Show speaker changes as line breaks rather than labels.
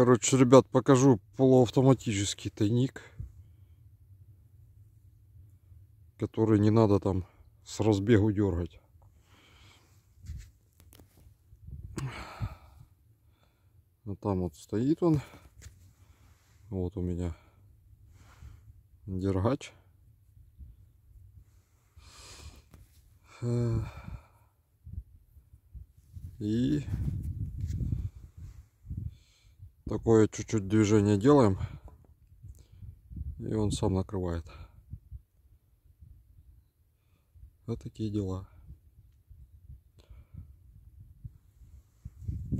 Короче, ребят, покажу полуавтоматический тайник, который не надо там с разбегу дергать.
Вот там вот стоит он. Вот у меня дергач. Э,
и такое чуть-чуть движение делаем и он сам накрывает вот такие дела